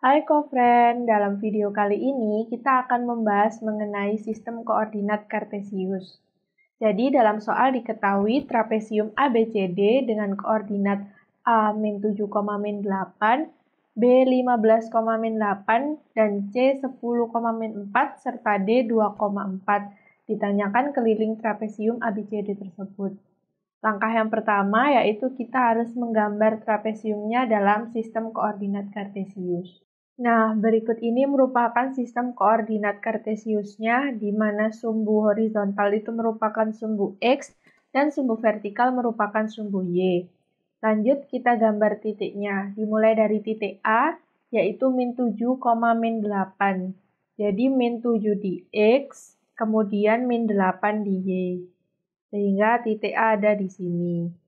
Hai Kofren, dalam video kali ini kita akan membahas mengenai sistem koordinat kartesius. Jadi dalam soal diketahui trapesium ABCD dengan koordinat A 7, 8, B 15, 8, dan C 10, 4, serta D 2,4 ditanyakan keliling trapesium ABCD tersebut. Langkah yang pertama yaitu kita harus menggambar trapesiumnya dalam sistem koordinat kartesius. Nah, berikut ini merupakan sistem koordinat kartesiusnya, di mana sumbu horizontal itu merupakan sumbu X dan sumbu vertikal merupakan sumbu Y. Lanjut, kita gambar titiknya. Dimulai dari titik A, yaitu min 7, min 8. Jadi, min 7 di X, kemudian min 8 di Y. Sehingga titik A ada di sini.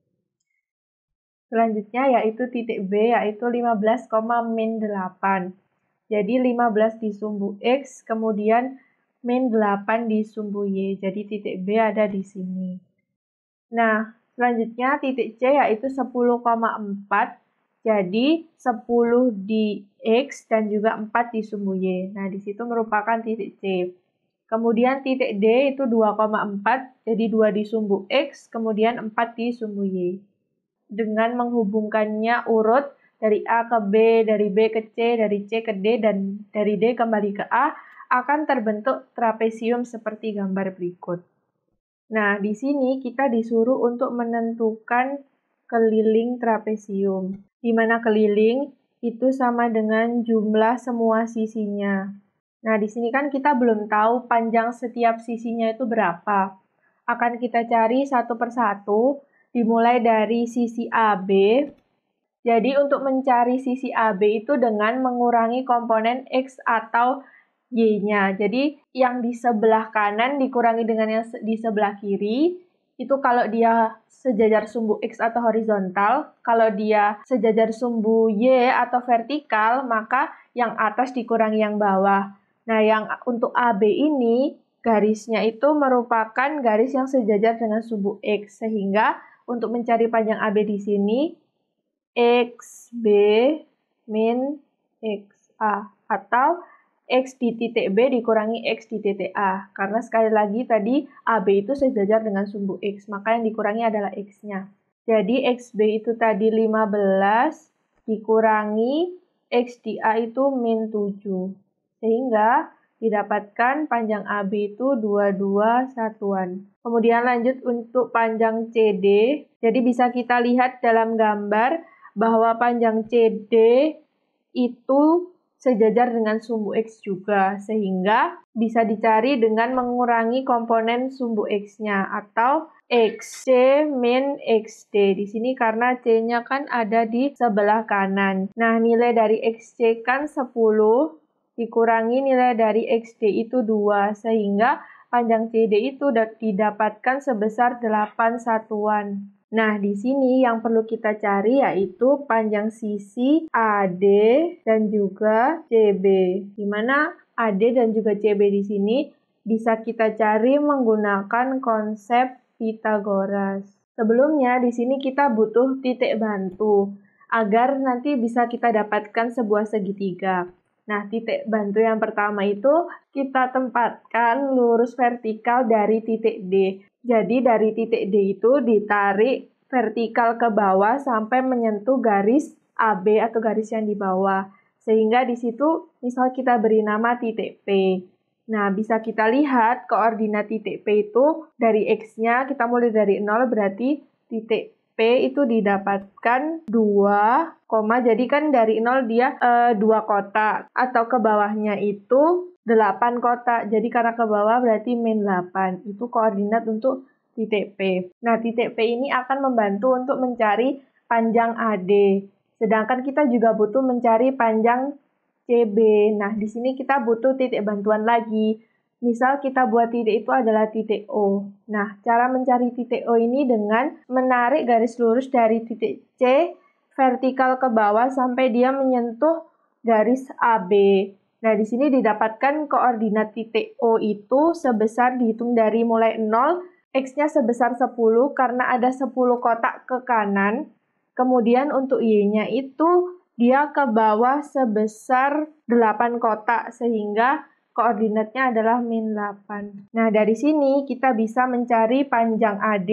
Selanjutnya yaitu titik B yaitu 15, min 8. Jadi 15 di sumbu X kemudian min 8 di sumbu Y. Jadi titik B ada di sini. Nah, selanjutnya titik C yaitu 10,4. Jadi 10 di X dan juga 4 di sumbu Y. Nah, di situ merupakan titik C. Kemudian titik D itu 2,4. Jadi 2 di sumbu X kemudian 4 di sumbu Y dengan menghubungkannya urut dari A ke B, dari B ke C, dari C ke D, dan dari D kembali ke A, akan terbentuk trapesium seperti gambar berikut. Nah, di sini kita disuruh untuk menentukan keliling trapesium, di mana keliling itu sama dengan jumlah semua sisinya. Nah, di sini kan kita belum tahu panjang setiap sisinya itu berapa. Akan kita cari satu persatu dimulai dari sisi AB. Jadi untuk mencari sisi AB itu dengan mengurangi komponen X atau Y-nya. Jadi yang di sebelah kanan dikurangi dengan yang di sebelah kiri. Itu kalau dia sejajar sumbu X atau horizontal. Kalau dia sejajar sumbu Y atau vertikal, maka yang atas dikurangi yang bawah. Nah, yang untuk AB ini garisnya itu merupakan garis yang sejajar dengan sumbu X sehingga untuk mencari panjang AB di sini, XB min XA atau X di titik B dikurangi X di titik A. Karena sekali lagi tadi AB itu sejajar dengan sumbu X, maka yang dikurangi adalah X-nya. Jadi XB itu tadi 15 dikurangi X di A itu min 7. Sehingga didapatkan panjang AB itu 22 satuan. Kemudian lanjut untuk panjang CD. Jadi bisa kita lihat dalam gambar bahwa panjang CD itu sejajar dengan sumbu X juga, sehingga bisa dicari dengan mengurangi komponen sumbu X-nya atau xc min XD. Di sini karena C-nya kan ada di sebelah kanan. Nah, nilai dari XC kan 10, dikurangi nilai dari XD itu 2, sehingga panjang CD itu didapatkan sebesar 8 satuan. Nah, di sini yang perlu kita cari yaitu panjang sisi AD dan juga CB. Di mana AD dan juga CB di sini bisa kita cari menggunakan konsep Pitagoras. Sebelumnya di sini kita butuh titik bantu agar nanti bisa kita dapatkan sebuah segitiga. Nah, titik bantu yang pertama itu kita tempatkan lurus vertikal dari titik D. Jadi dari titik D itu ditarik vertikal ke bawah sampai menyentuh garis AB atau garis yang di bawah. Sehingga di situ misal kita beri nama titik P. Nah, bisa kita lihat koordinat titik P itu dari X-nya kita mulai dari 0 berarti titik P itu didapatkan 2, jadi kan dari 0 dia e, eh, 2 kotak atau ke bawahnya itu 8 kotak. Jadi karena ke bawah berarti min 8. Itu koordinat untuk titik P. Nah, titik P ini akan membantu untuk mencari panjang AD. Sedangkan kita juga butuh mencari panjang CB. Nah, di sini kita butuh titik bantuan lagi Misal kita buat titik itu adalah titik O. Nah, cara mencari titik O ini dengan menarik garis lurus dari titik C vertikal ke bawah sampai dia menyentuh garis AB. Nah, di sini didapatkan koordinat titik O itu sebesar dihitung dari mulai 0, X-nya sebesar 10 karena ada 10 kotak ke kanan. Kemudian untuk Y-nya itu dia ke bawah sebesar 8 kotak sehingga koordinatnya adalah min 8. Nah, dari sini kita bisa mencari panjang AD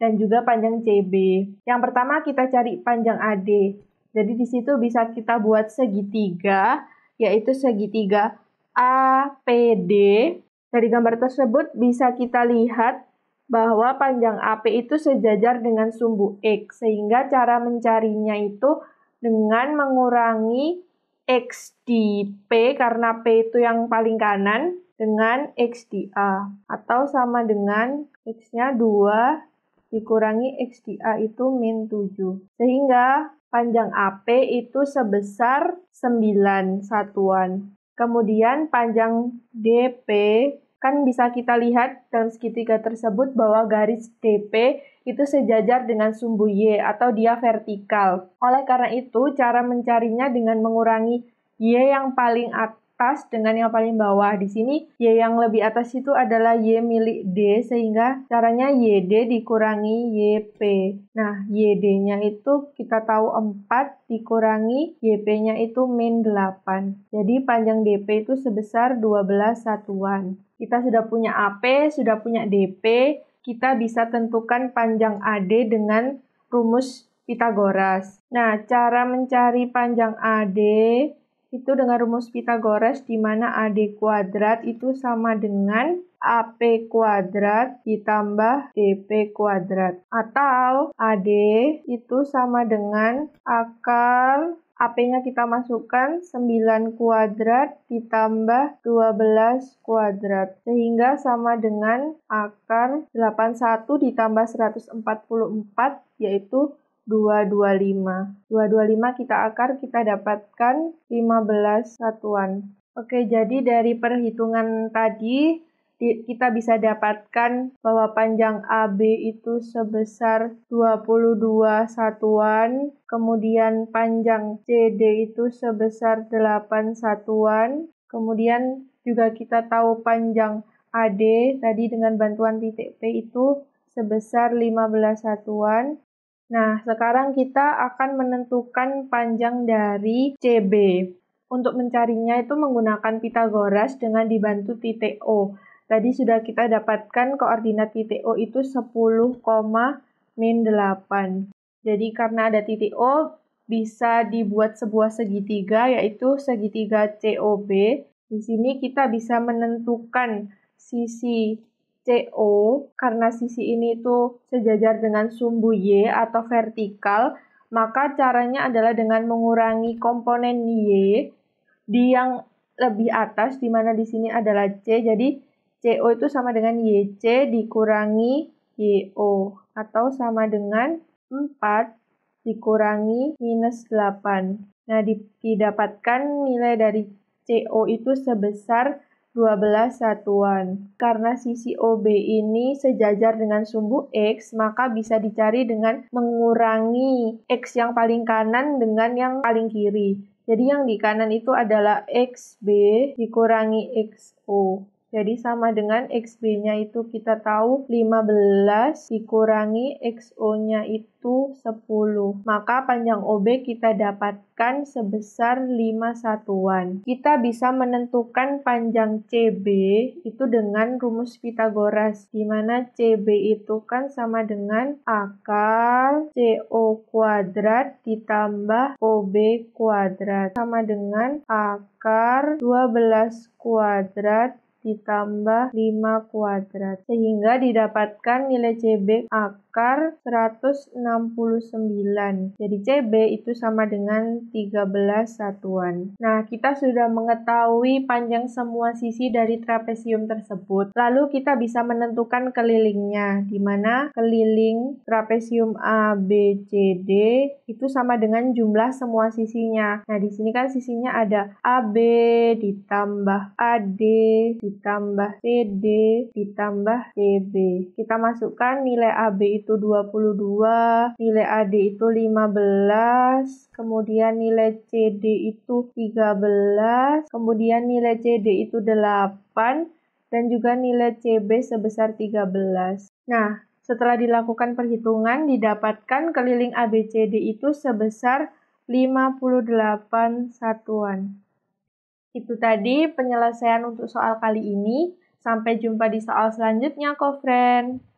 dan juga panjang CB. Yang pertama kita cari panjang AD. Jadi di situ bisa kita buat segitiga, yaitu segitiga APD. Dari gambar tersebut bisa kita lihat bahwa panjang AP itu sejajar dengan sumbu X, sehingga cara mencarinya itu dengan mengurangi X di P karena P itu yang paling kanan dengan X di A atau sama dengan X-nya 2 dikurangi X di A itu min 7 sehingga panjang AP itu sebesar 9 satuan kemudian panjang DP Kan bisa kita lihat dalam segitiga tersebut bahwa garis DP itu sejajar dengan sumbu Y atau dia vertikal. Oleh karena itu, cara mencarinya dengan mengurangi Y yang paling atas dengan yang paling bawah. Di sini Y yang lebih atas itu adalah Y milik D sehingga caranya YD dikurangi YP. Nah, YD-nya itu kita tahu 4 dikurangi YP-nya itu min 8. Jadi panjang DP itu sebesar 12 satuan. Kita sudah punya AP, sudah punya DP, kita bisa tentukan panjang AD dengan rumus Pitagoras. Nah, cara mencari panjang AD itu dengan rumus Pitagoras di mana AD kuadrat itu sama dengan AP kuadrat ditambah DP kuadrat atau AD itu sama dengan akar AP-nya kita masukkan 9 kuadrat ditambah 12 kuadrat sehingga sama dengan akar 81 ditambah 144 yaitu 225. 225 kita akar kita dapatkan 15 satuan. Oke, jadi dari perhitungan tadi kita bisa dapatkan bahwa panjang AB itu sebesar 22 satuan, kemudian panjang CD itu sebesar 8 satuan, kemudian juga kita tahu panjang AD tadi dengan bantuan titik P itu sebesar 15 satuan. Nah, sekarang kita akan menentukan panjang dari CB. Untuk mencarinya itu menggunakan Pitagoras dengan dibantu titik O. Tadi sudah kita dapatkan koordinat titik O itu 10, min 8. Jadi karena ada titik O, bisa dibuat sebuah segitiga, yaitu segitiga COB. Di sini kita bisa menentukan sisi CO, karena sisi ini itu sejajar dengan sumbu Y atau vertikal, maka caranya adalah dengan mengurangi komponen Y di yang lebih atas, di mana di sini adalah C, jadi CO itu sama dengan YC dikurangi YO atau sama dengan 4 dikurangi minus 8. Nah, didapatkan nilai dari CO itu sebesar 12 satuan. Karena sisi OB ini sejajar dengan sumbu X, maka bisa dicari dengan mengurangi X yang paling kanan dengan yang paling kiri. Jadi yang di kanan itu adalah XB dikurangi XO. Jadi sama dengan XB-nya itu kita tahu 15 dikurangi XO-nya itu 10. Maka panjang OB kita dapatkan sebesar 5 satuan. Kita bisa menentukan panjang CB itu dengan rumus Pitagoras. Di mana CB itu kan sama dengan akar CO kuadrat ditambah OB kuadrat. Sama dengan akar 12 kuadrat ditambah 5 kuadrat sehingga didapatkan nilai CB akar 169. Jadi CB itu sama dengan 13 satuan. Nah, kita sudah mengetahui panjang semua sisi dari trapesium tersebut. Lalu kita bisa menentukan kelilingnya, di mana keliling trapesium ABCD itu sama dengan jumlah semua sisinya. Nah, di sini kan sisinya ada AB ditambah AD ditambah CD ditambah CB. Kita masukkan nilai AB itu itu 22, nilai AD itu 15, kemudian nilai CD itu 13, kemudian nilai CD itu 8, dan juga nilai CB sebesar 13. Nah, setelah dilakukan perhitungan, didapatkan keliling ABCD itu sebesar 58 satuan. Itu tadi penyelesaian untuk soal kali ini. Sampai jumpa di soal selanjutnya, friend